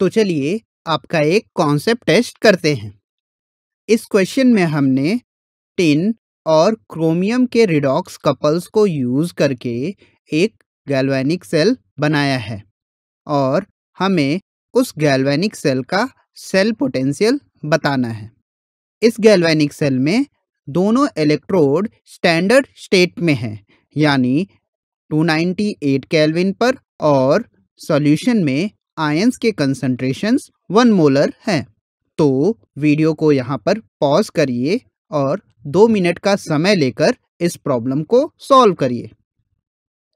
तो चलिए आपका एक कॉन्सेप्ट टेस्ट करते हैं इस क्वेश्चन में हमने टिन और क्रोमियम के रिडॉक्स कपल्स को यूज़ करके एक गैल्वेनिक सेल बनाया है और हमें उस गैल्वेनिक सेल का सेल पोटेंशियल बताना है इस गैल्वेनिक सेल में दोनों इलेक्ट्रोड स्टैंडर्ड स्टेट में हैं यानी 298 नाइन्टी पर और सॉल्यूशन में आयंस के कंसंट्रेशन वन मोलर हैं तो वीडियो को यहाँ पर पॉज करिए और दो मिनट का समय लेकर इस प्रॉब्लम को सॉल्व करिए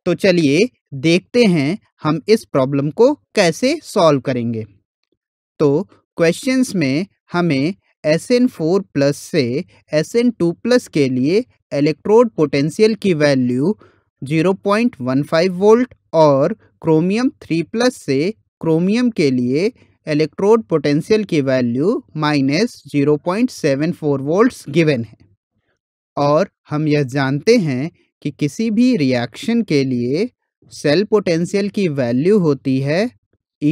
तो चलिए देखते हैं हम इस प्रॉब्लम को कैसे सॉल्व करेंगे तो क्वेश्चंस में हमें Sn4 प्लस से Sn2 प्लस के लिए इलेक्ट्रोड पोटेंशियल की वैल्यू 0.15 वोल्ट और क्रोमियम 3 प्लस से क्रोमियम के लिए इलेक्ट्रोड पोटेंशियल की value minus zero point seven four volt given है और हम यह जानते हैं कि किसी भी रिएक्शन के लिए सेल पोटेंशियल की वैल्यू होती है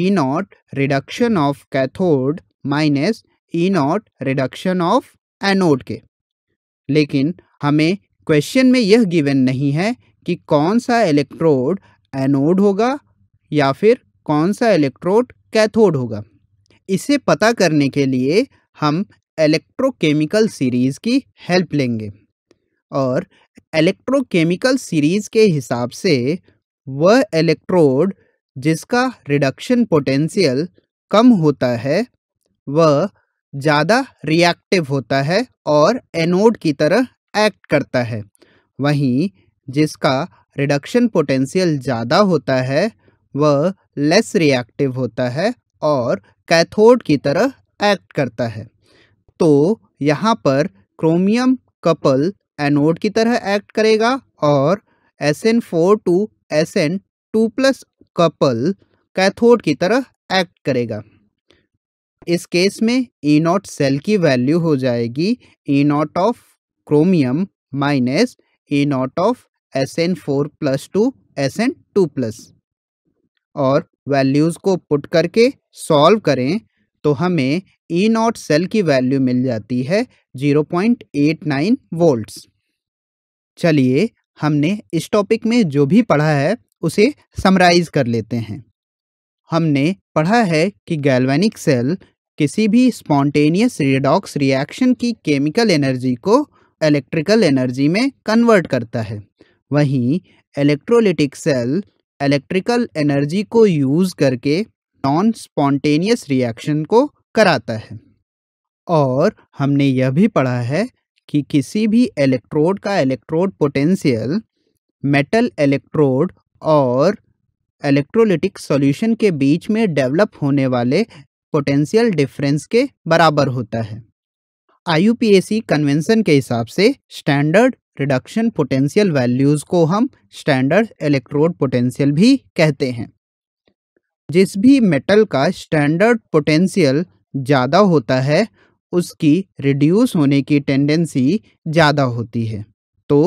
E naught reduction of cathode minus E naught reduction of anode के लेकिन हमें क्वेश्चन में यह गिवन नहीं है कि कौन सा इलेक्ट्रोड एनोड होगा या फिर कौन सा इलेक्ट्रोड कैथोड होगा इसे पता करने के लिए हम इलेक्ट्रोकेमिकल सीरीज़ की हेल्प लेंगे और इलेक्ट्रोकेमिकल सीरीज़ के हिसाब से वह इलेक्ट्रोड जिसका रिडक्शन पोटेंशियल कम होता है वह ज़्यादा रिएक्टिव होता है और एनोड की तरह एक्ट करता है वहीं जिसका रिडक्शन पोटेंशियल ज़्यादा होता है वह लेस रिएक्टिव होता है और कैथोड की तरह एक्ट करता है तो यहाँ पर क्रोमियम कपल एनोड की तरह एक्ट करेगा और S N four to S N two plus couple cathode की तरह एक्ट करेगा इस केस में ई नॉट सेल की वैल्यू हो जाएगी E naught of chromium minus E naught of S N four plus to S N two plus और values को पुट करके सॉल्व करें तो हमें ई e नॉट सेल की वैल्यू मिल जाती है 0.89 वोल्ट्स चलिए हमने इस टॉपिक में जो भी पढ़ा है उसे समराइज कर लेते हैं हमने पढ़ा है कि गैल्वेनिक सेल किसी भी स्पॉन्टेनियस रिडॉक्स रिएक्शन की केमिकल एनर्जी को इलेक्ट्रिकल एनर्जी में कन्वर्ट करता है वहीं इलेक्ट्रोलिटिक सेल इलेक्ट्रिकल एनर्जी को यूज़ करके नॉन स्पॉन्टेनियस रिएक्शन को कराता है और हमने यह भी पढ़ा है कि किसी भी इलेक्ट्रोड का इलेक्ट्रोड पोटेंशियल मेटल इलेक्ट्रोड और इलेक्ट्रोलिटिक सॉल्यूशन के बीच में डेवलप होने वाले पोटेंशियल डिफरेंस के बराबर होता है आई यू कन्वेंशन के हिसाब से स्टैंडर्ड रिडक्शन पोटेंशियल वैल्यूज़ को हम स्टैंडर्ड इलेक्ट्रोड पोटेंशियल भी कहते हैं जिस भी मेटल का स्टैंडर्ड पोटेंशियल ज़्यादा होता है उसकी रिड्यूस होने की टेंडेंसी ज़्यादा होती है तो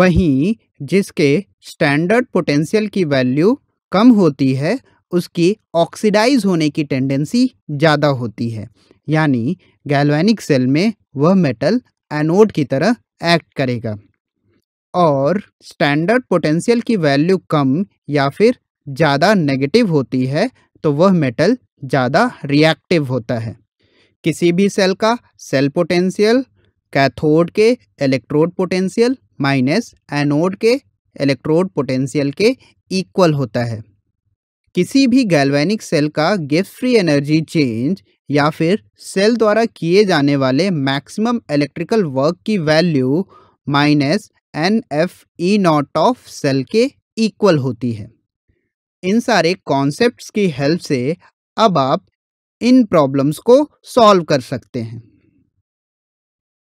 वहीं जिसके स्टैंडर्ड पोटेंशियल की वैल्यू कम होती है उसकी ऑक्सीडाइज होने की टेंडेंसी ज़्यादा होती है यानी गैल्वेनिक सेल में वह मेटल एनोड की तरह एक्ट करेगा और स्टैंडर्ड पोटेंशियल की वैल्यू कम या फिर ज़्यादा नेगेटिव होती है तो वह मेटल ज़्यादा रिएक्टिव होता है किसी भी सेल का सेल पोटेंशियल कैथोड के इलेक्ट्रोड पोटेंशियल माइनस एनोड के इलेक्ट्रोड पोटेंशियल के इक्वल होता है किसी भी गैल्वेनिक सेल का गिफ्ट फ्री एनर्जी चेंज या फिर सेल द्वारा किए जाने वाले मैक्सिमम इलेक्ट्रिकल वर्क की value minus N F E naught of cell के इक्वल होती है इन सारे कॉन्सेप्ट्स की हेल्प से अब आप इन प्रॉब्लम्स को सॉल्व कर सकते हैं